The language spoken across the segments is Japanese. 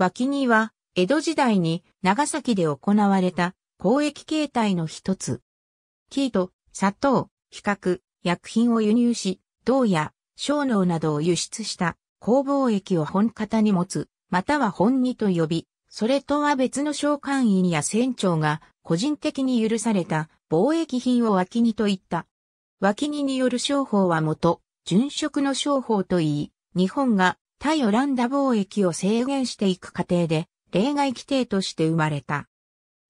脇には、江戸時代に長崎で行われた交易形態の一つ。生糸、砂糖、比較、薬品を輸入し、銅や小脳などを輸出した工房液を本型に持つ、または本にと呼び、それとは別の召喚員や船長が個人的に許された貿易品を脇にと言った。脇にによる商法は元、殉職の商法と言い、日本が対オランダ貿易を制限していく過程で、例外規定として生まれた。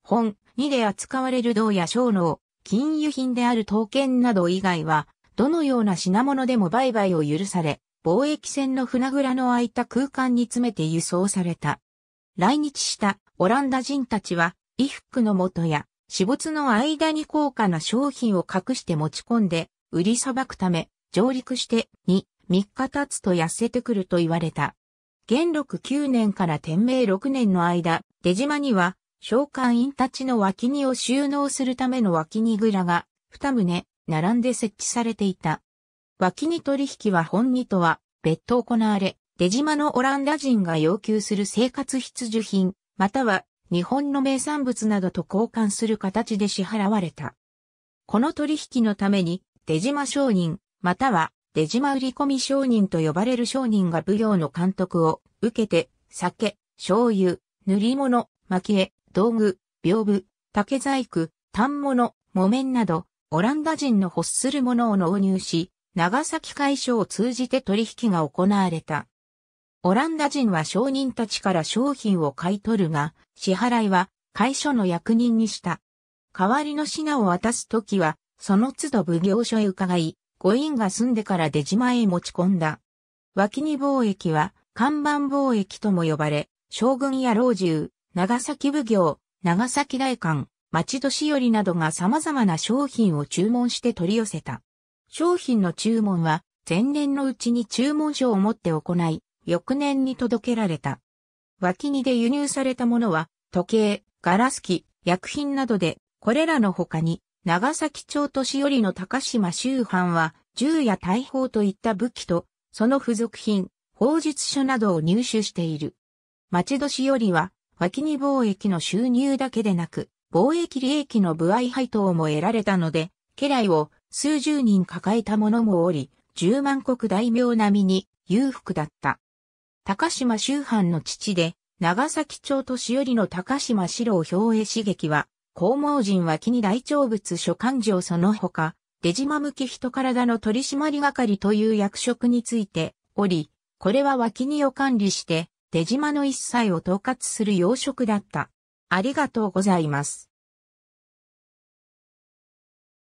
本2で扱われる銅や小脳、金融品である刀剣など以外は、どのような品物でも売買を許され、貿易船の船蔵の空いた空間に詰めて輸送された。来日したオランダ人たちは、衣服の元や、私物の間に高価な商品を隠して持ち込んで、売りさばくため、上陸して、2、3日経つと痩せてくると言われた。元禄9年から天明6年の間、出島には、召喚員たちの脇荷を収納するための脇荷蔵が、二棟、並んで設置されていた。脇荷取引は本荷とは、別途行われ、出島のオランダ人が要求する生活必需品、または日本の名産物などと交換する形で支払われた。この取引のために、出島商人、または出島売込商人と呼ばれる商人が奉行の監督を受けて、酒、醤油、塗り物、蒔絵、道具、屏風、竹細工、反物、木綿など、オランダ人の欲するものを納入し、長崎会所を通じて取引が行われた。オランダ人は商人たちから商品を買い取るが、支払いは会所の役人にした。代わりの品を渡すときは、その都度奉行所へ伺い、5院が住んでから出島へ持ち込んだ。脇に貿易は、看板貿易とも呼ばれ、将軍や老中、長崎奉行、長崎大官、町年寄りなどが様々な商品を注文して取り寄せた。商品の注文は、前年のうちに注文書を持って行い、翌年に届けられた。脇にで輸入されたものは、時計、ガラス機、薬品などで、これらの他に、長崎町年寄りの高島周藩は、銃や大砲といった武器と、その付属品、法術書などを入手している。町年寄りは、脇に貿易の収入だけでなく、貿易利益の部合配当も得られたので、家来を数十人抱えた者もおり、十万国大名並みに裕福だった。高島周藩の父で、長崎町年寄りの高島四郎兵衛刺激は、公毛人は木に大長物所管上その他、出島向き人体の取締り係という役職についており、これは脇にを管理して、出島の一切を統括する要職だった。ありがとうございます。